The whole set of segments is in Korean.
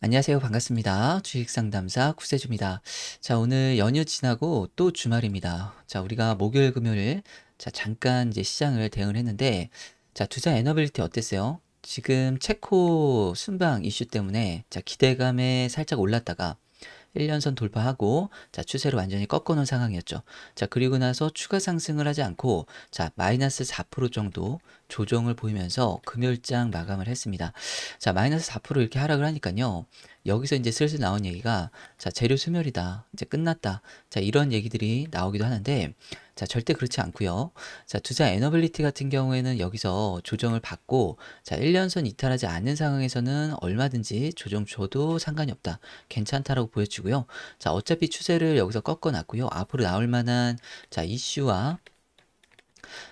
안녕하세요. 반갑습니다. 주식상담사 구세주입니다. 자, 오늘 연휴 지나고 또 주말입니다. 자, 우리가 목요일, 금요일, 자, 잠깐 이제 시장을 대응했는데, 자, 투자 에너빌리티 어땠어요? 지금 체코 순방 이슈 때문에, 자, 기대감에 살짝 올랐다가, 1년선 돌파하고 자 추세를 완전히 꺾어놓은 상황이었죠. 자 그리고 나서 추가 상승을 하지 않고 자 마이너스 4% 정도 조정을 보이면서 금요장 마감을 했습니다. 자 마이너스 4% 이렇게 하락을 하니까요. 여기서 이제 슬슬 나온 얘기가 자 재료 소멸이다 이제 끝났다 자 이런 얘기들이 나오기도 하는데 자 절대 그렇지 않고요 자 투자 에너빌리티 같은 경우에는 여기서 조정을 받고 자 1년선 이탈하지 않는 상황에서는 얼마든지 조정 줘도 상관이 없다 괜찮다라고 보여지고요 자 어차피 추세를 여기서 꺾어 놨고요 앞으로 나올 만한 자 이슈와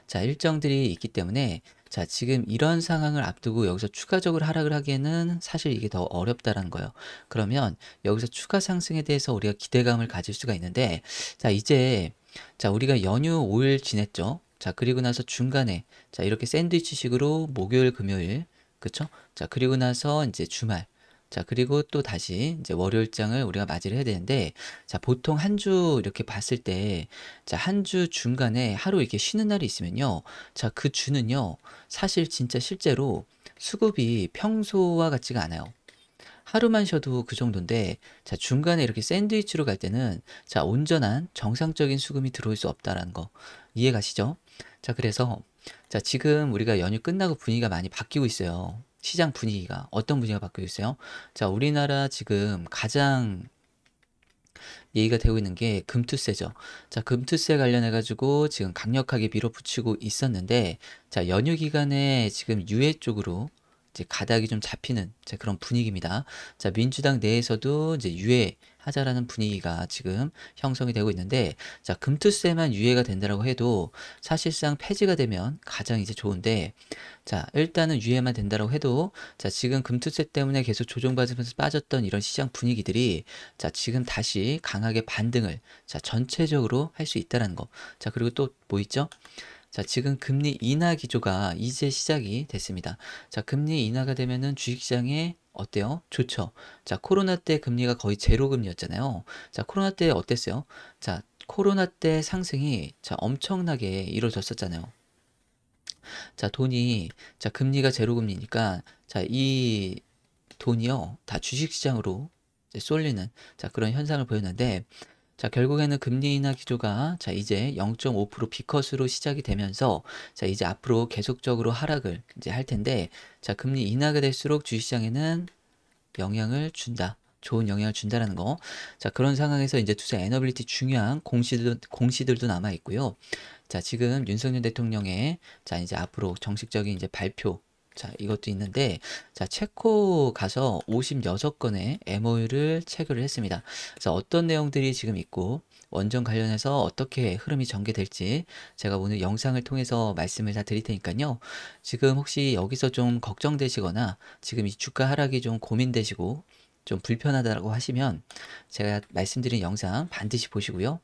자 일정들이 있기 때문에 자, 지금 이런 상황을 앞두고 여기서 추가적으로 하락을 하기에는 사실 이게 더 어렵다라는 거예요. 그러면 여기서 추가 상승에 대해서 우리가 기대감을 가질 수가 있는데 자, 이제 자, 우리가 연휴 5일 지냈죠. 자, 그리고 나서 중간에 자, 이렇게 샌드위치식으로 목요일, 금요일 그쵸? 자, 그리고 나서 이제 주말 자, 그리고 또 다시 이제 월요일장을 우리가 맞이를 해야 되는데, 자, 보통 한 주 이렇게 봤을 때, 자, 한 주 중간에 하루 이렇게 쉬는 날이 있으면요. 자, 그 주는요. 사실 진짜 실제로 수급이 평소와 같지가 않아요. 하루만 쉬어도 그 정도인데, 자, 중간에 이렇게 샌드위치로 갈 때는, 자, 온전한 정상적인 수급이 들어올 수 없다라는 거. 이해 가시죠? 자, 그래서, 자, 지금 우리가 연휴 끝나고 분위기가 많이 바뀌고 있어요. 시장 분위기가 어떤 분위기가 바뀌고 있어요? 자, 우리나라 지금 가장 얘기가 되고 있는 게 금투세죠. 자, 금투세 관련해가지고 지금 강력하게 밀어붙이고 있었는데, 자, 연휴 기간에 지금 유해 쪽으로 이제 가닥이 좀 잡히는 자, 그런 분위기입니다. 자, 민주당 내에서도 이제 유해 하자라는 분위기가 지금 형성이 되고 있는데 자 금투세만 유예가 된다라고 해도 사실상 폐지가 되면 가장 이제 좋은데 자 일단은 유예만 된다라고 해도 자 지금 금투세 때문에 계속 조정받으면서 빠졌던 이런 시장 분위기들이 자 지금 다시 강하게 반등을 자 전체적으로 할 수 있다라는 거자 그리고 또 뭐 있죠 자, 지금 금리 인하 기조가 이제 시작이 됐습니다. 자, 금리 인하가 되면은 주식시장에 어때요? 좋죠. 자, 코로나 때 금리가 거의 제로 금리였잖아요. 자, 코로나 때 어땠어요? 자, 코로나 때 상승이 자, 엄청나게 이루어졌었잖아요. 자, 돈이 자, 금리가 제로 금리니까 자, 이 돈이요. 다 주식 시장으로 쏠리는 자, 그런 현상을 보였는데 자, 결국에는 금리 인하 기조가 자, 이제 0.5% 비컷으로 시작이 되면서 자, 이제 앞으로 계속적으로 하락을 이제 할 텐데 자, 금리 인하가 될수록 주식시장에는 영향을 준다. 좋은 영향을 준다라는 거. 자, 그런 상황에서 이제 투자 에너빌리티 중요한 공시들, 공시들도 남아 있고요. 자, 지금 윤석열 대통령의 자, 이제 앞으로 정식적인 이제 발표 자, 이것도 있는데, 자, 체코 가서 56건의 MOU를 체결을 했습니다. 그래서 어떤 내용들이 지금 있고, 원전 관련해서 어떻게 흐름이 전개될지 제가 오늘 영상을 통해서 말씀을 다 드릴 테니까요. 지금 혹시 여기서 좀 걱정되시거나 지금 이 주가 하락이 좀 고민되시고 좀 불편하다고 하시면 제가 말씀드린 영상 반드시 보시고요.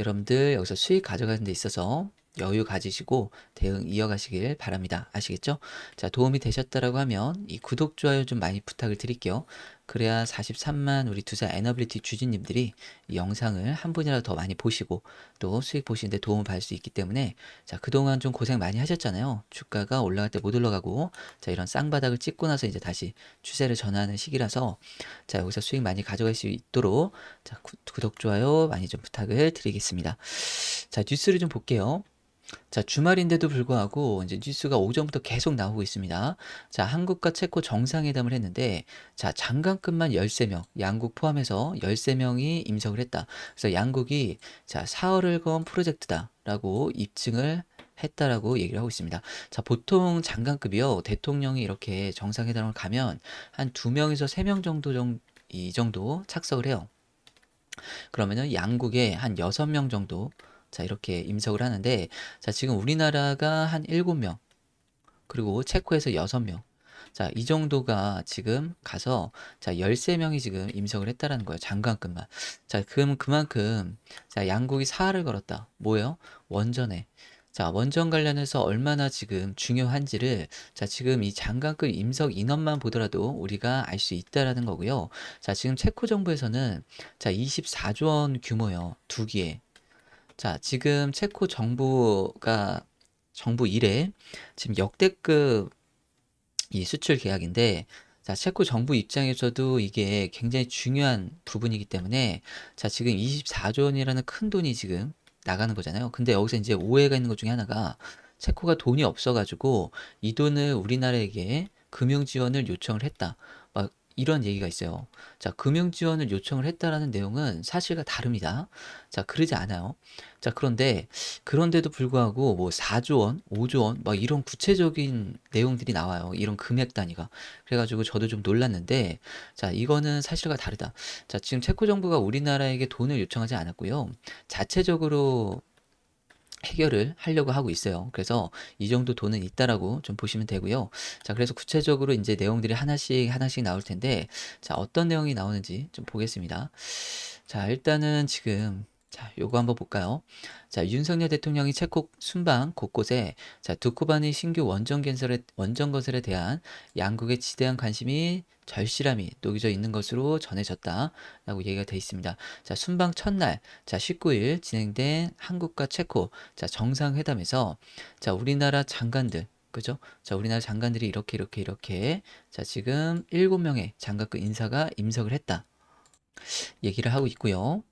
여러분들 여기서 수익 가져가는 데 있어서 여유 가지시고 대응 이어가시길 바랍니다. 아시겠죠? 자, 도움이 되셨다라고 하면 이 구독, 좋아요 좀 많이 부탁을 드릴게요. 그래야 43만 우리 투자 에너빌리티 주주님들이 이 영상을 한 분이라도 더 많이 보시고 또 수익 보시는데 도움을 받을 수 있기 때문에 자, 그동안 좀 고생 많이 하셨잖아요. 주가가 올라갈 때 못 올라가고 자, 이런 쌍바닥을 찍고 나서 이제 다시 추세를 전환하는 시기라서 자, 여기서 수익 많이 가져갈 수 있도록 자, 구, 구독, 좋아요 많이 좀 부탁을 드리겠습니다. 자, 뉴스를 좀 볼게요. 자, 주말인데도 불구하고 이제 뉴스가 오전부터 계속 나오고 있습니다. 자, 한국과 체코 정상회담을 했는데 자, 장관급만 13명, 양국 포함해서 13명이 임석을 했다. 그래서 양국이 자, 사흘을 건 프로젝트다라고 입증을 했다라고 얘기를 하고 있습니다. 자, 보통 장관급이요. 대통령이 이렇게 정상회담을 가면 한 두명에서세 명 정도 정, 이 정도 착석을 해요. 그러면은 양국에 한여명 정도 자, 이렇게 임석을 하는데 자, 지금 우리나라가 한 7명 그리고 체코에서 6명 자, 이 정도가 지금 가서 자, 13명이 지금 임석을 했다라는 거예요. 장관급만. 자, 그럼 그만큼 자, 양국이 사활을 걸었다. 뭐예요? 원전에. 자, 원전 관련해서 얼마나 지금 중요한지를 자, 지금 이 장관급 임석 인원만 보더라도 우리가 알 수 있다라는 거고요. 자, 지금 체코 정부에서는 자, 24조 원 규모요. 두개에 자, 지금 체코 정부가 정부 이래 지금 역대급 이 수출 계약인데 자, 체코 정부 입장에서도 이게 굉장히 중요한 부분이기 때문에 자, 지금 24조 원이라는 큰 돈이 지금 나가는 거잖아요. 근데 여기서 이제 오해가 있는 것 중에 하나가 체코가 돈이 없어가지고 이 돈을 우리나라에게 금융 지원을 요청을 했다. 이런 얘기가 있어요. 자, 금융 지원을 요청을 했다라는 내용은 사실과 다릅니다. 자, 그러지 않아요. 자, 그런데 그런데도 불구하고 뭐 4조 원, 5조 원막 이런 구체적인 내용들이 나와요. 이런 금액 단위가. 그래 가지고 저도 좀 놀랐는데 자, 이거는 사실과 다르다. 자, 지금 체코 정부가 우리나라에게 돈을 요청하지 않았고요. 자체적으로 해결을 하려고 하고 있어요. 그래서 이 정도 돈은 있다라고 좀 보시면 되고요. 자, 그래서 구체적으로 이제 내용들이 하나씩 하나씩 나올 텐데, 자, 어떤 내용이 나오는지 좀 보겠습니다. 자, 일단은 지금 자, 요거 한번 볼까요? 자, 윤석열 대통령이 체코 순방 곳곳에 자, 두코바니 신규 원전 건설에 원전 건설에 대한 양국의 지대한 관심이 절실함이 녹여져 있는 것으로 전해졌다라고 얘기가 돼 있습니다. 자, 순방 첫날, 자, 19일 진행된 한국과 체코 자, 정상회담에서 자, 우리나라 장관들 그죠? 자, 우리나라 장관들이 이렇게 이렇게 이렇게 자, 지금 7명의 장관급 인사가 임석을 했다. 얘기를 하고 있고요.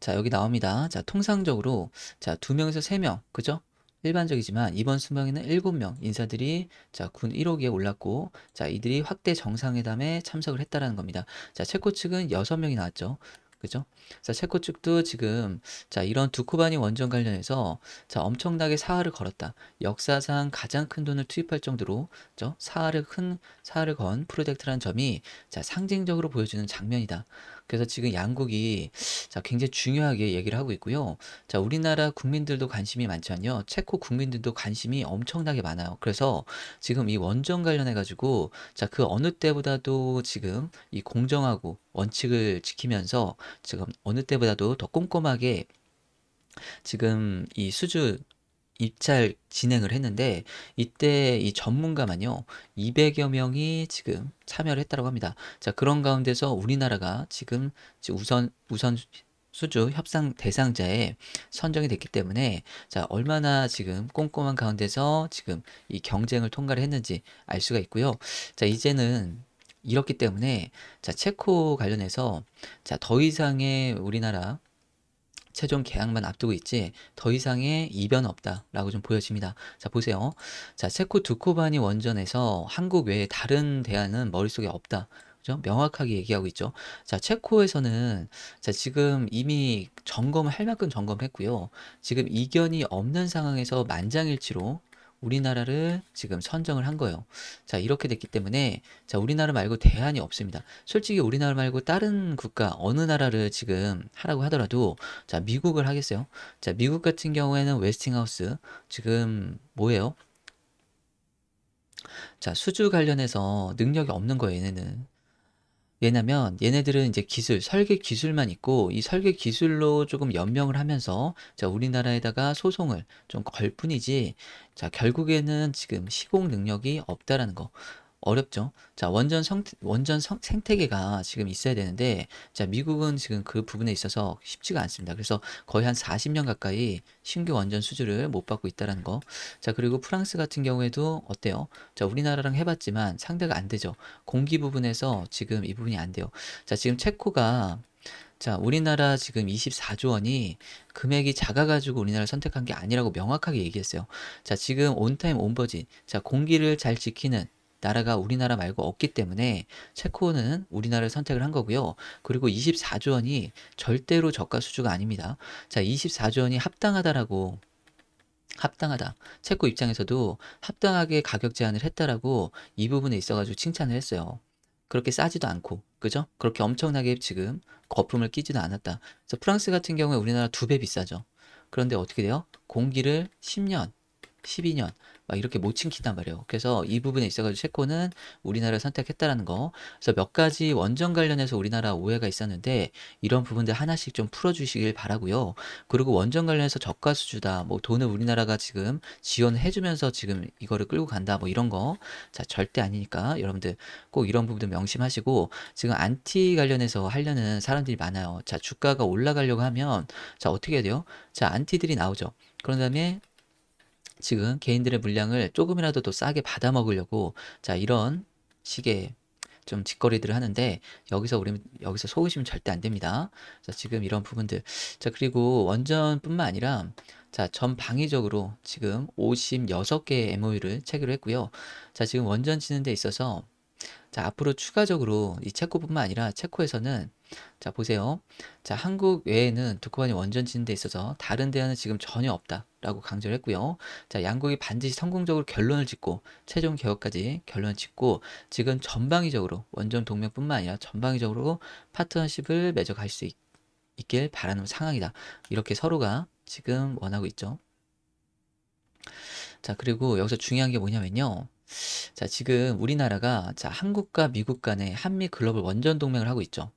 자, 여기 나옵니다. 자, 통상적으로 자, 두명에서세명 그죠? 일반적이지만 이번 수명에는 일곱 명 인사들이 자, 군 1호기에 올랐고 자, 이들이 확대 정상회담에 참석을 했다라는 겁니다. 자, 체코 측은 여섯 명이 나왔죠. 그죠? 자, 체코 측도 지금 자, 이런 두코바니 원전 관련해서 자, 엄청나게 사활을 걸었다. 역사상 가장 큰 돈을 투입할 정도로 저 사활을 큰 사활을 건 프로젝트라는 점이 자, 상징적으로 보여주는 장면이다. 그래서 지금 양국이 자, 굉장히 중요하게 얘기를 하고 있고요. 자, 우리나라 국민들도 관심이 많지만요. 체코 국민들도 관심이 엄청나게 많아요. 그래서 지금 이 원전 관련해 가지고 자, 그 어느 때보다도 지금 이 공정하고 원칙을 지키면서 지금 어느 때보다도 더 꼼꼼하게 지금 이 수주 입찰 진행을 했는데 이때 이 전문가만요 200여 명이 지금 참여를 했다고 합니다. 자 그런 가운데서 우리나라가 지금 우선 우선 수주 협상 대상자에 선정이 됐기 때문에 자 얼마나 지금 꼼꼼한 가운데서 지금 이 경쟁을 통과를 했는지 알 수가 있고요. 자 이제는 이렇기 때문에 자 체코 관련해서 자더 이상의 우리나라 최종 계약만 앞두고 있지 더 이상의 이변 없다라고 좀 보여집니다. 자 보세요. 자 체코 두코반이 원전에서 한국 외에 다른 대안은 머릿속에 없다. 그죠? 명확하게 얘기하고 있죠. 자, 체코에서는 자, 지금 이미 점검을 할 만큼 점검했고요. 지금 이견이 없는 상황에서 만장일치로 우리나라를 지금 선정을 한 거예요. 자, 이렇게 됐기 때문에 자, 우리나라 말고 대안이 없습니다. 솔직히 우리나라 말고 다른 국가 어느 나라를 지금 하라고 하더라도 자, 미국을 하겠어요. 자, 미국 같은 경우에는 웨스팅하우스 지금 뭐예요? 자, 수주 관련해서 능력이 없는 거예요, 얘네는. 왜냐면 얘네들은 이제 기술, 설계 기술만 있고 이 설계 기술로 조금 연명을 하면서 자, 우리나라에다가 소송을 좀 걸 뿐이지 자, 결국에는 지금 시공 능력이 없다라는 거. 어렵죠. 자, 원전 성, 원전 성, 생태계가 지금 있어야 되는데, 자, 미국은 지금 그 부분에 있어서 쉽지가 않습니다. 그래서 거의 한 40년 가까이 신규 원전 수주를 못 받고 있다는 라 거. 자, 그리고 프랑스 같은 경우에도 어때요? 자, 우리나라랑 해봤지만 상대가 안 되죠. 공기 부분에서 지금 이 부분이 안 돼요. 자, 지금 체코가 자, 우리나라 지금 24조 원이 금액이 작아가지고 우리나라를 선택한 게 아니라고 명확하게 얘기했어요. 자, 지금 온타임 온버진, 자, 공기를 잘 지키는 나라가 우리나라 말고 없기 때문에 체코는 우리나라를 선택을 한 거고요. 그리고 24조 원이 절대로 저가 수주가 아닙니다. 자, 24조 원이 합당하다라고 합당하다. 체코 입장에서도 합당하게 가격 제한을 했다라고 이 부분에 있어가지고 칭찬을 했어요. 그렇게 싸지도 않고 그죠? 그렇게 엄청나게 지금 거품을 끼지도 않았다. 그래서 프랑스 같은 경우에 우리나라 두 배 비싸죠. 그런데 어떻게 돼요? 공기를 10년, 12년 막 이렇게 못 친킨단 말이에요. 그래서 이 부분에 있어가지고 체코는 우리나라를 선택했다라는 거. 그래서 몇 가지 원전 관련해서 우리나라 오해가 있었는데 이런 부분들 하나씩 좀 풀어주시길 바라고요. 그리고 원전 관련해서 저가 수주다. 뭐 돈을 우리나라가 지금 지원해주면서 지금 이거를 끌고 간다. 뭐 이런 거. 자 절대 아니니까 여러분들 꼭 이런 부분도 명심하시고 지금 안티 관련해서 하려는 사람들이 많아요. 자 주가가 올라가려고 하면 자 어떻게 해야 돼요? 자 안티들이 나오죠. 그런 다음에 지금 개인들의 물량을 조금이라도 더 싸게 받아 먹으려고 자 이런 식의 좀 짓거리들을 하는데 여기서 우리 여기서 속으시면 절대 안 됩니다. 자 지금 이런 부분들 자 그리고 원전뿐만 아니라 자 전방위적으로 지금 56개의 MOU를 체결했고요. 자 지금 원전 지는 데 있어서 자, 앞으로 추가적으로 이 체코뿐만 아니라 체코에서는 자, 보세요. 자, 한국 외에는 두코반이 원전지는 데 있어서 다른 대안은 지금 전혀 없다라고 강조를 했고요. 자, 양국이 반드시 성공적으로 결론을 짓고 최종 개혁까지 결론을 짓고 지금 전방위적으로 원전 동맹뿐만 아니라 전방위적으로 파트너십을 맺어갈 수 있, 있길 바라는 상황이다. 이렇게 서로가 지금 원하고 있죠. 자, 그리고 여기서 중요한 게 뭐냐면요. 자, 지금 우리나라가 자, 한국과 미국 간의 한미 글로벌 원전 동맹을 하고 있죠.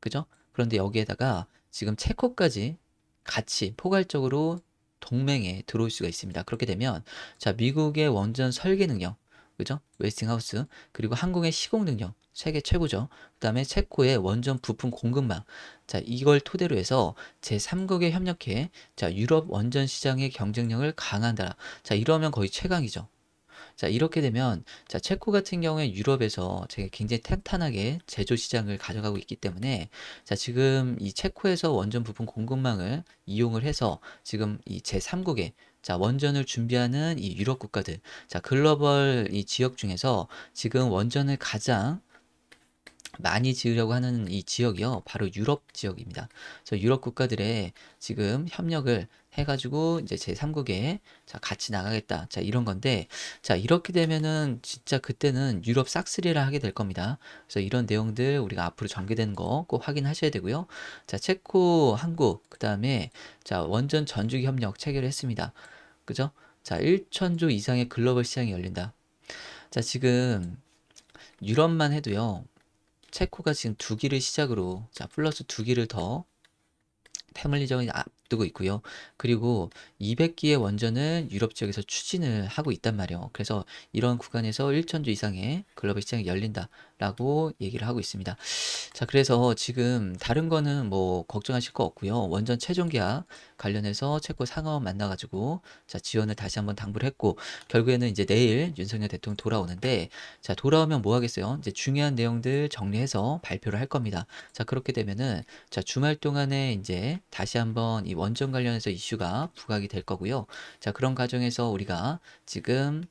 그죠? 그런데 여기에다가 지금 체코까지 같이 포괄적으로 동맹에 들어올 수가 있습니다. 그렇게 되면 자, 미국의 원전 설계 능력, 그죠? 웨스팅하우스, 그리고 한국의 시공 능력, 세계 최고죠. 그 다음에 체코의 원전 부품 공급망. 자, 이걸 토대로 해서 제3국에 협력해, 자, 유럽 원전 시장의 경쟁력을 강한 다 자, 이러면 거의 최강이죠. 자, 이렇게 되면 자, 체코 같은 경우에 유럽에서 제가 굉장히 탄탄하게 제조 시장을 가져가고 있기 때문에 자, 지금 이 체코에서 원전 부품 공급망을 이용을 해서 지금 이 제3국에 자, 원전을 준비하는 이 유럽 국가들, 자, 글로벌 이 지역 중에서 지금 원전을 가장 많이 지으려고 하는 이 지역이요. 바로 유럽 지역입니다. 그 유럽 국가들의 지금 협력을 해가지고 이제 제 3국에 자 같이 나가겠다 자 이런 건데 자 이렇게 되면은 진짜 그때는 유럽 싹쓸이를 하게 될 겁니다 그래서 이런 내용들 우리가 앞으로 전개된 거 꼭 확인하셔야 되고요 자 체코 한국 그 다음에 자 원전 전주기 협력 체결했습니다 그죠 자 1천조 이상의 글로벌 시장이 열린다 자 지금 유럽만 해도요 체코가 지금 두 기를 시작으로 자 플러스 두 기를 더 패밀리적인 아, 앞두고 있고요. 그리고 200기의 원전은 유럽 지역에서 추진을 하고 있단 말이에요. 그래서 이런 구간에서 1천주 이상의 글로벌 시장이 열린다. 라고 얘기를 하고 있습니다. 자, 그래서 지금 다른 거는 뭐 걱정하실 거 없고요. 원전 최종 계약 관련해서 체코 상하원 만나가지고 자, 지원을 다시 한번 당부를 했고 결국에는 이제 내일 윤석열 대통령 돌아오는데 자, 돌아오면 뭐 하겠어요? 이제 중요한 내용들 정리해서 발표를 할 겁니다. 자, 그렇게 되면은 자, 주말 동안에 이제 다시 한번 이 원전 관련해서 이슈가 부각이 될 거고요. 자, 그런 과정에서 우리가 지금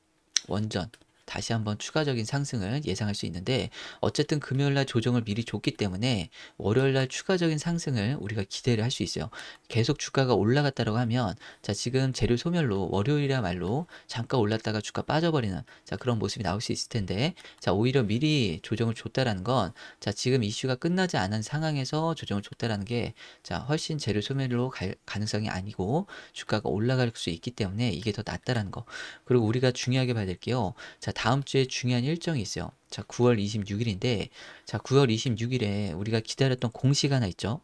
원전 다시 한번 추가적인 상승을 예상할 수 있는데 어쨌든 금요일 날 조정을 미리 줬기 때문에 월요일 날 추가적인 상승을 우리가 기대를 할 수 있어요. 계속 주가가 올라갔다라고 하면 자 지금 재료 소멸로 월요일이야말로 잠깐 올랐다가 주가 빠져버리는 자 그런 모습이 나올 수 있을 텐데 자 오히려 미리 조정을 줬다라는 건 자 지금 이슈가 끝나지 않은 상황에서 조정을 줬다라는 게 자 훨씬 재료 소멸로 갈 가능성이 아니고 주가가 올라갈 수 있기 때문에 이게 더 낫다라는 거 그리고 우리가 중요하게 봐야 될게요. 자 다음 주에 중요한 일정이 있어요. 자, 9월 26일인데, 자, 9월 26일에 우리가 기다렸던 공식 하나 있죠?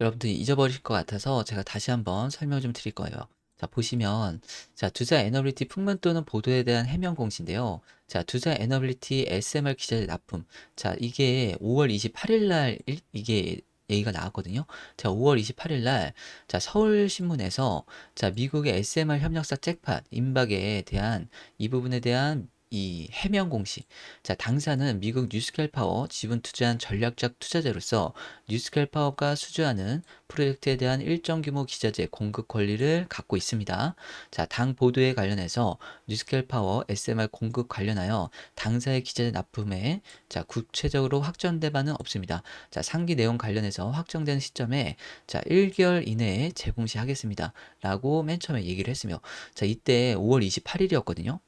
여러분들이 잊어버릴 것 같아서 제가 다시 한번 설명 좀 드릴 거예요. 자, 보시면, 자, 투자 애널리티 풍문 또는 보도에 대한 해명 공시인데요. 자, 투자 애널리티 SMR 기자재 납품. 자, 이게 5월 28일 날, 이게 얘기가 나왔거든요. 자, 5월 28일 날, 자, 서울신문에서, 자, 미국의 SMR 협력사 잭팟, 임박에 대한, 이 부분에 대한 이 해명 공식. 자, 당사는 미국 뉴스켈 파워 지분 투자한 전략적 투자자로서 뉴스켈 파워가 수주하는 프로젝트에 대한 일정 규모 기자재 공급 권리를 갖고 있습니다. 자, 당 보도에 관련해서 뉴스켈 파워 SMR 공급 관련하여 당사의 기자재 납품에 자, 구체적으로 확정된 바는 없습니다. 자, 상기 내용 관련해서 확정된 시점에 자, 1개월 이내에 재공시하겠습니다. 라고 맨 처음에 얘기를 했으며 자, 이때 5월 28일이었거든요.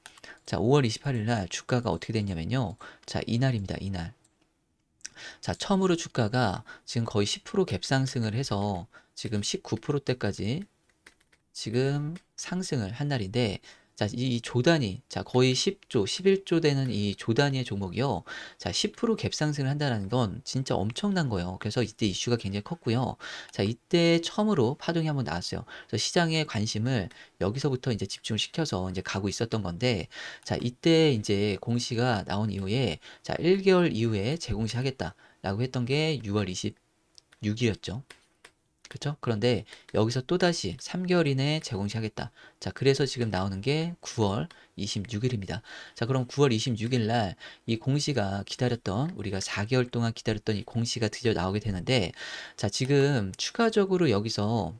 자, 5월 28일 날 주가가 어떻게 됐냐면요. 자, 이날입니다. 이날. 자, 처음으로 주가가 지금 거의 10% 갭상승을 해서 지금 19%대까지 지금 상승을 한 날인데 자, 이, 이조단이 자, 거의 10조, 11조 되는 이 조단위의 종목이요. 자, 10% 갭상승을 한다는 건 진짜 엄청난 거예요. 그래서 이때 이슈가 굉장히 컸고요. 자, 이때 처음으로 파동이 한번 나왔어요. 그래서 시장의 관심을 여기서부터 이제 집중을 시켜서 이제 가고 있었던 건데, 자, 이때 이제 공시가 나온 이후에, 자, 1개월 이후에 재공시 하겠다라고 했던 게 6월 26일이었죠. 그렇죠? 그런데 여기서 또다시 3개월 이내에 제공시하겠다. 자, 그래서 지금 나오는 게 9월 26일입니다. 자, 그럼 9월 26일 날 이 공시가 기다렸던 우리가 4개월 동안 기다렸던 이 공시가 드디어 나오게 되는데 자, 지금 추가적으로 여기서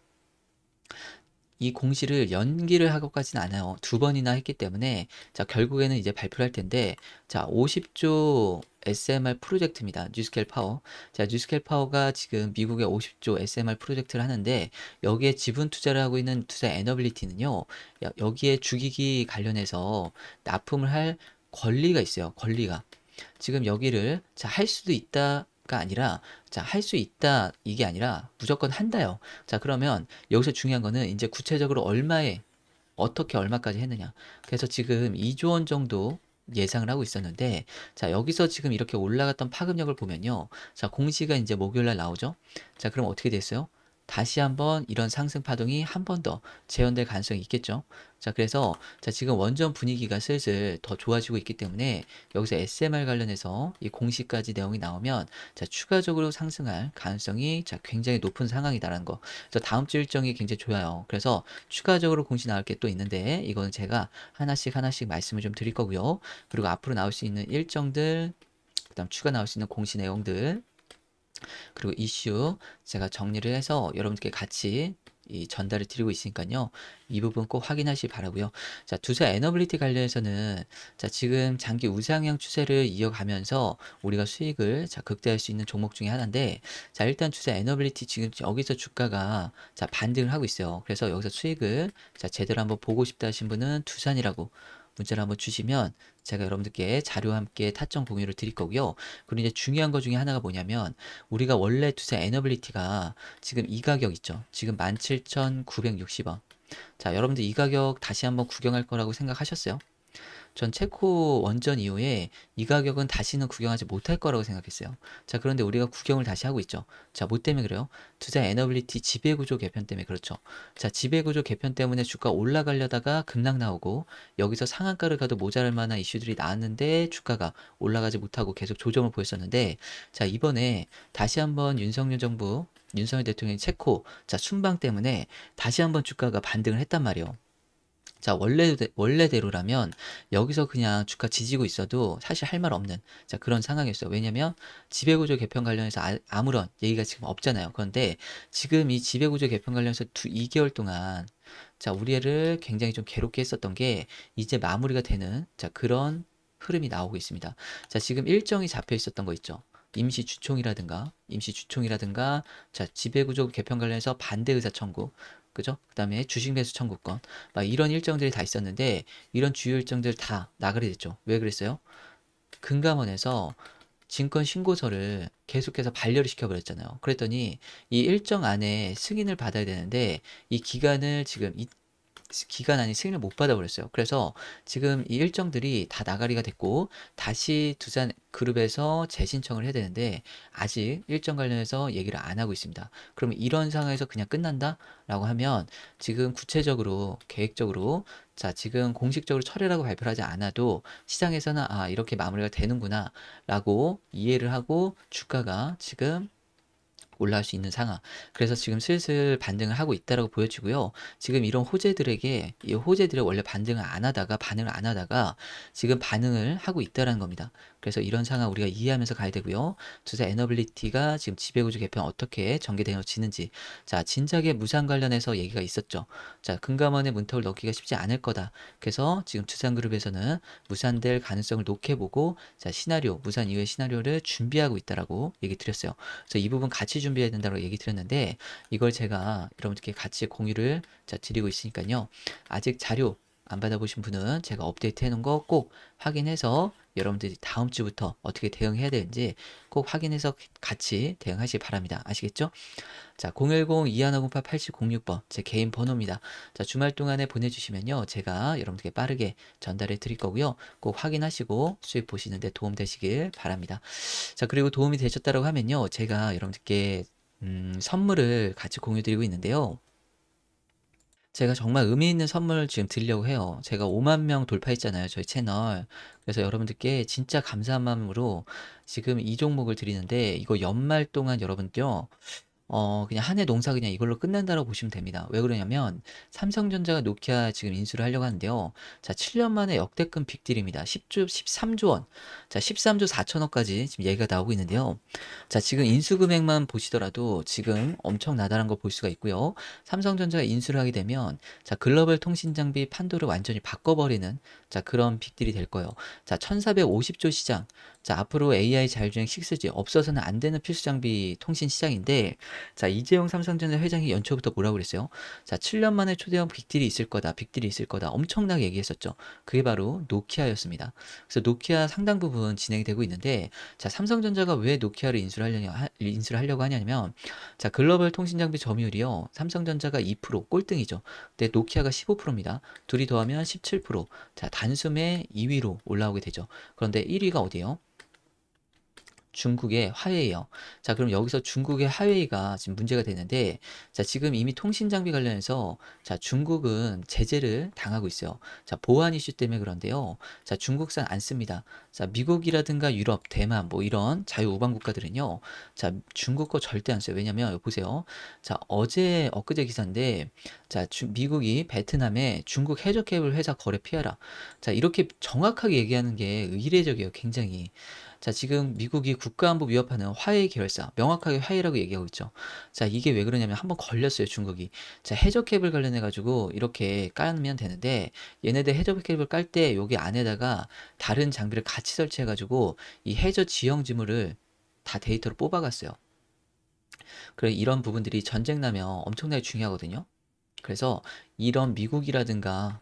이 공시를 연기를 하고까지는 않아요. 두 번이나 했기 때문에 자 결국에는 이제 발표할 텐데 자 50조 SMR 프로젝트입니다. 뉴스켈 파워. 자, 뉴스켈 파워가 지금 미국의 50조 SMR 프로젝트를 하는데 여기에 지분 투자를 하고 있는 투자 에너빌리티는요. 여기에 주기기 관련해서 납품을 할 권리가 있어요. 권리가. 지금 여기를 자, 할 수도 있다. 가 아니라 자 할 수 있다 이게 아니라 무조건 한다요. 자 그러면 여기서 중요한 거는 이제 구체적으로 얼마에 어떻게 얼마까지 했느냐. 그래서 지금 2조 원 정도 예상을 하고 있었는데 자 여기서 지금 이렇게 올라갔던 파급력을 보면요. 자 공시가 이제 목요일날 나오죠. 자 그럼 어떻게 됐어요? 다시 한번 이런 상승 파동이 한 번 더 재현될 가능성이 있겠죠. 자, 그래서 자, 지금 원전 분위기가 슬슬 더 좋아지고 있기 때문에 여기서 SMR 관련해서 이 공시까지 내용이 나오면 자, 추가적으로 상승할 가능성이 자, 굉장히 높은 상황이다라는 거. 그 다음 주 일정이 굉장히 좋아요. 그래서 추가적으로 공시 나올 게 또 있는데 이거는 제가 하나씩 하나씩 말씀을 좀 드릴 거고요. 그리고 앞으로 나올 수 있는 일정들 그다음 추가 나올 수 있는 공시 내용들 그리고 이슈 제가 정리를 해서 여러분께 같이 이 전달을 드리고 있으니까요. 이 부분 꼭 확인하시기 바라고요. 자, 투자 에너빌리티 관련해서는 자, 지금 장기 우상향 추세를 이어가면서 우리가 수익을 자, 극대할 수 있는 종목 중에 하나인데 자, 일단 투자 에너빌리티 지금 여기서 주가가 자, 반등을 하고 있어요. 그래서 여기서 수익을 자, 제대로 한번 보고 싶다 하신 분은 두산이라고 문자를 한번 주시면 제가 여러분들께 자료와 함께 타점 공유를 드릴 거고요. 그리고 이제 중요한 것 중에 하나가 뭐냐면 우리가 원래 투자 에너빌리티가 지금 이 가격 있죠. 지금 17,960원. 자, 여러분들 이 가격 다시 한번 구경할 거라고 생각하셨어요? 전 체코 원전 이후에 이 가격은 다시는 구경하지 못할 거라고 생각했어요. 자, 그런데 우리가 구경을 다시 하고 있죠. 자, 뭐 때문에 그래요? 투자 에너빌리티 지배구조 개편 때문에 그렇죠. 자, 지배구조 개편 때문에 주가 올라가려다가 급락 나오고 여기서 상한가를 가도 모자랄 만한 이슈들이 나왔는데 주가가 올라가지 못하고 계속 조정을 보였었는데 자, 이번에 다시 한번 윤석열 정부 윤석열 대통령 이 체코 자 순방 때문에 다시 한번 주가가 반등을 했단 말이에요. 자 원래 원래대로라면 여기서 그냥 주가 지지고 있어도 사실 할 말 없는 자 그런 상황이었어요. 왜냐면 지배구조 개편 관련해서 아, 무런 얘기가 지금 없잖아요. 그런데 지금 이 지배구조 개편 관련해서 두 2개월 동안 자 우리를 굉장히 좀 괴롭게 했었던 게 이제 마무리가 되는 자 그런 흐름이 나오고 있습니다. 자 지금 일정이 잡혀 있었던 거 있죠. 임시 주총이라든가 임시 주총이라든가 자 지배구조 개편 관련해서 반대 의사 청구 그죠? 그 다음에 주식 매수 청구 권막 이런 일정들이 다 있었는데, 이런 주요 일정들 다나그게 됐죠. 왜 그랬어요? 금감원에서 증권 신고서를 계속해서 반려를 시켜버렸잖아요. 그랬더니 이 일정 안에 승인을 받아야 되는데 이 기간을 지금 기간 안에 승인을 못 받아버렸어요. 그래서 지금 이 일정들이 다 나가리가 됐고 다시 두산 그룹에서 재신청을 해야 되는데 아직 일정 관련해서 얘기를 안 하고 있습니다. 그럼 이런 상황에서 그냥 끝난다? 라고 하면 지금 구체적으로 계획적으로 자 지금 공식적으로 철회라고 발표 하지 않아도 시장에서는 아 이렇게 마무리가 되는구나 라고 이해를 하고 주가가 지금 올라갈 수 있는 상황. 그래서 지금 슬슬 반등을 하고 있다라고 보여지고요. 지금 이런 호재들에게 이 호재들이 원래 반등을 안 하다가 반응을 안 하다가 지금 반응을 하고 있다라는 겁니다. 그래서 이런 상황 우리가 이해하면서 가야 되고요. 투자 애너빌리티가 지금 지배구조 개편 어떻게 전개되어지는지 자 진작에 무상 관련해서 얘기가 있었죠. 자 금감원의 문턱을 넣기가 쉽지 않을 거다. 그래서 지금 투자그룹에서는 무산될 가능성을 높게보고 자 시나리오 무산 이후의 시나리오를 준비하고 있다라고 얘기 드렸어요. 그래서 이 부분 같이 준비해야 된다고 얘기 드렸는데 이걸 제가 여러분들께 같이 공유를 자 드리고 있으니까요. 아직 자료 안 받아보신 분은 제가 업데이트 해놓은 거 꼭 확인해서 여러분들이 다음 주부터 어떻게 대응해야 되는지 꼭 확인해서 같이 대응하시기 바랍니다. 아시겠죠? 자, 010-2108-8706번 제 개인 번호입니다. 자, 주말 동안에 보내주시면요. 제가 여러분들께 빠르게 전달해 드릴 거고요. 꼭 확인하시고 수익 보시는데 도움 되시길 바랍니다. 자, 그리고 도움이 되셨다고 하면요. 제가 여러분들께 음, 선물을 같이 공유 드리고 있는데요. 제가 정말 의미 있는 선물 지금 드리려고 해요. 제가 5만 명 돌파했잖아요. 저희 채널. 그래서 여러분들께 진짜 감사한 마음으로 지금 이 종목을 드리는데 이거 연말 동안 여러분들 어, 그냥 한해 농사 그냥 이걸로 끝낸다라고 보시면 됩니다. 왜 그러냐면 삼성전자가 노키아 지금 인수를 하려고 하는데요. 자, 7년 만에 역대급 빅딜입니다. 10조 13조 원. 자, 13조 4천억까지 지금 얘기가 나오고 있는데요. 자, 지금 인수 금액만 보시더라도 지금 엄청 나다란 걸볼 수가 있고요. 삼성전자가 인수를 하게 되면 자, 글로벌 통신 장비 판도를 완전히 바꿔 버리는 자, 그런 빅딜이 될 거예요. 자, 1450조 시장. 자, 앞으로 AI 자율주행 6G 없어서는 안 되는 필수 장비 통신 시장인데 자, 이재용 삼성전자 회장이 연초부터 뭐라고 그랬어요? 자, 7년 만에 초대형 빅딜이 있을 거다. 빅딜이 있을 거다. 엄청나게 얘기했었죠. 그게 바로 노키아였습니다. 그래서 노키아 상당 부분 진행이 되고 있는데 자, 삼성전자가 왜 노키아를 인수를 하려냐 인수를 하려고 하냐면 자, 글로벌 통신 장비 점유율이요. 삼성전자가 2% 꼴등이죠. 근데 노키아가 15%입니다. 둘이 더하면 17%. 자, 단숨에 2위로 올라오게 되죠. 그런데 1위가 어디예요? 중국의 화웨이요. 자, 그럼 여기서 중국의 화웨이가 지금 문제가 되는데, 자, 지금 이미 통신 장비 관련해서, 자, 중국은 제재를 당하고 있어요. 자, 보안 이슈 때문에 그런데요. 자, 중국산 안 씁니다. 자, 미국이라든가 유럽, 대만, 뭐 이런 자유 우방 국가들은요. 자, 중국 거 절대 안 써요. 왜냐면, 보세요. 자, 어제, 엊그제 기사인데, 자, 주, 미국이 베트남에 중국 해적개발 회사 거래 피하라. 자, 이렇게 정확하게 얘기하는 게 의례적이에요. 굉장히. 자, 지금 미국이 국가안보 위협하는 화해 계열사, 명확하게 화해라고 얘기하고 있죠. 자, 이게 왜 그러냐면 한번 걸렸어요, 중국이. 자, 해적캡을 관련해가지고 이렇게 깔면 되는데, 얘네들 해적캡을 깔 때 여기 안에다가 다른 장비를 같이 설치해가지고 이 해저 지형 지물을 다 데이터로 뽑아갔어요. 그래 이런 부분들이 전쟁 나면 엄청나게 중요하거든요. 그래서 이런 미국이라든가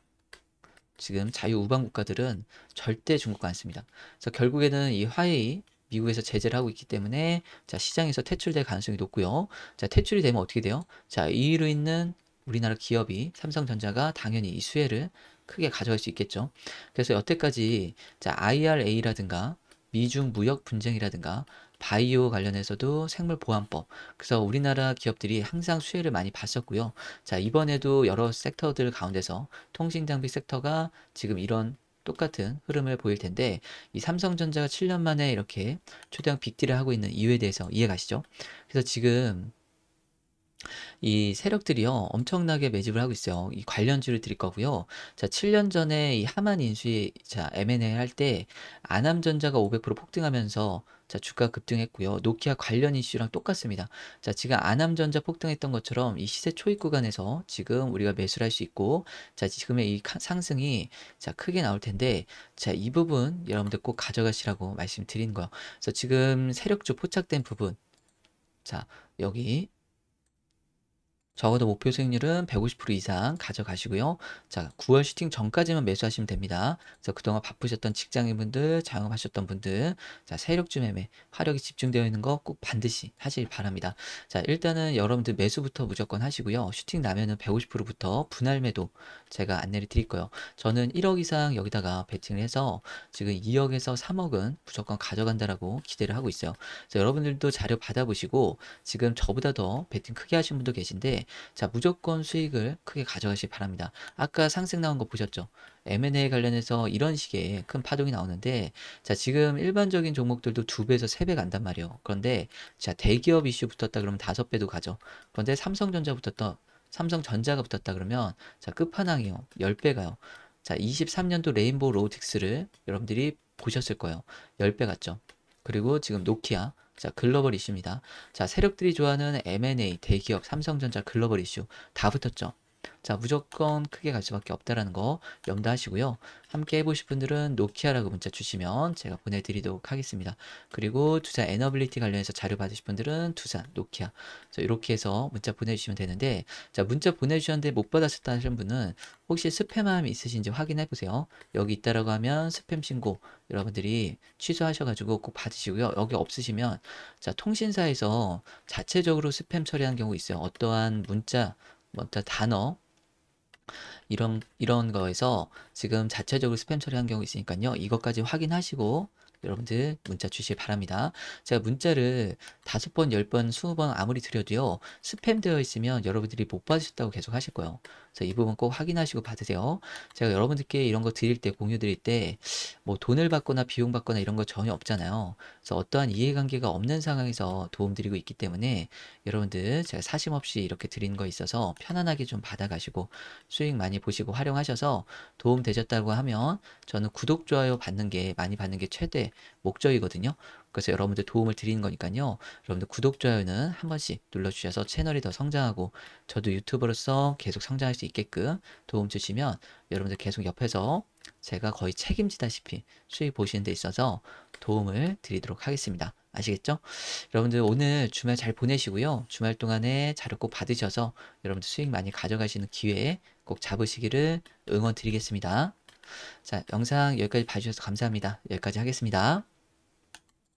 지금 자유우방 국가들은 절대 중국과 않습니다 그래서 결국에는 이 화웨이 미국에서 제재를 하고 있기 때문에 자 시장에서 퇴출될 가능성이 높고요. 자 퇴출이 되면 어떻게 돼요? 자 이위로 있는 우리나라 기업이 삼성전자가 당연히 이 수혜를 크게 가져갈 수 있겠죠. 그래서 여태까지 자 IRA라든가 미중 무역 분쟁이라든가 바이오 관련해서도 생물보안법. 그래서 우리나라 기업들이 항상 수혜를 많이 봤었고요. 자, 이번에도 여러 섹터들 가운데서 통신장비 섹터가 지금 이런 똑같은 흐름을 보일 텐데 이 삼성전자가 7년 만에 이렇게 초대형 빅딜을 하고 있는 이유에 대해서 이해 가시죠? 그래서 지금 이 세력들이요 엄청나게 매집을 하고 있어요. 이 관련주를 드릴 거고요. 자, 7년 전에 이 하만 인수위 자 M&A 할 때 아남전자가 500% 폭등하면서 자, 주가 급등했고요. 노키아 관련 이슈랑 똑같습니다. 자, 지금 아남전자 폭등했던 것처럼 이 시세 초입 구간에서 지금 우리가 매수를 할 수 있고, 자, 지금의 이 상승이 자, 크게 나올 텐데, 자, 이 부분 여러분들 꼭 가져가시라고 말씀드린 거예요. 그래서 지금 세력주 포착된 부분, 자, 여기 적어도 목표 수익률은 150% 이상 가져가시고요. 자, 9월 슈팅 전까지만 매수하시면 됩니다. 그래서 그동안 바쁘셨던 직장인분들, 자영업하셨던 분들, 자, 세력주 매매, 화력이 집중되어 있는 거 꼭 반드시 하시길 바랍니다. 자, 일단은 여러분들 매수부터 무조건 하시고요. 슈팅 나면은 150%부터 분할 매도 제가 안내를 드릴 거예요. 저는 1억 이상 여기다가 배팅을 해서 지금 2억에서 3억은 무조건 가져간다라고 기대를 하고 있어요. 여러분들도 자료 받아보시고 지금 저보다 더배팅 크게 하신 분도 계신데 자 무조건 수익을 크게 가져가시기 바랍니다. 아까 상승 나온 거 보셨죠? M&A 관련해서 이런 식의 큰 파동이 나오는데 자 지금 일반적인 종목들도 두 배에서 세 배 간단 말이에요. 그런데 자 대기업 이슈 붙었다 그러면 다섯 배도 가죠. 그런데 삼성전자 붙었다 삼성전자가 붙었다 그러면 자 끝판왕이요. 열배 가요. 자 23년도 레인보우 로보틱스를 여러분들이 보셨을 거예요. 열 배 갔죠. 그리고 지금 노키아 자, 글로벌 이슈입니다. 자, 세력들이 좋아하는 M&A, 대기업, 삼성전자 글로벌 이슈 다 붙었죠. 자, 무조건 크게 갈 수밖에 없다라는 거 염두하시고요. 함께 해보실 분들은 노키아라고 문자 주시면 제가 보내드리도록 하겠습니다. 그리고 투자 에너빌리티 관련해서 자료 받으실 분들은 투자, 노키아. 자, 이렇게 해서 문자 보내주시면 되는데, 자, 문자 보내주셨는데 못받았었다는 분은 혹시 스팸함이 있으신지 확인해 보세요. 여기 있다라고 하면 스팸 신고 여러분들이 취소하셔가지고 꼭 받으시고요. 여기 없으시면 자 통신사에서 자체적으로 스팸 처리한 경우 있어요. 어떠한 문자, 뭐 단어 이런 이런 거에서 지금 자체적으로 스팸 처리한 경우 있으니까요. 이것까지 확인하시고 여러분들 문자 주시기 바랍니다. 제가 문자를 다섯 번, 열 번, 스무 번 아무리 드려도요. 스팸 되어 있으면 여러분들이 못 받으셨다고 계속 하실 거예요. 자, 이 부분 꼭 확인하시고 받으세요. 제가 여러분들께 이런 거 드릴 때, 공유 드릴 때, 뭐 돈을 받거나 비용 받거나 이런 거 전혀 없잖아요. 그래서 어떠한 이해관계가 없는 상황에서 도움드리고 있기 때문에 여러분들 제가 사심 없이 이렇게 드린 거 있어서 편안하게 좀 받아가시고 수익 많이 보시고 활용하셔서 도움 되셨다고 하면 저는 구독, 좋아요 받는 게 많이 받는 게 최대 목적이거든요. 그래서 여러분들 도움을 드리는 거니까요. 여러분들 구독, 좋아요는 한 번씩 눌러주셔서 채널이 더 성장하고 저도 유튜브로서 계속 성장할 수 있게끔 도움 주시면 여러분들 계속 옆에서 제가 거의 책임지다시피 수익 보시는 데 있어서 도움을 드리도록 하겠습니다. 아시겠죠? 여러분들 오늘 주말 잘 보내시고요. 주말 동안에 자료 꼭 받으셔서 여러분들 수익 많이 가져가시는 기회 꼭 잡으시기를 응원 드리겠습니다. 자, 영상 여기까지 봐주셔서 감사합니다. 여기까지 하겠습니다.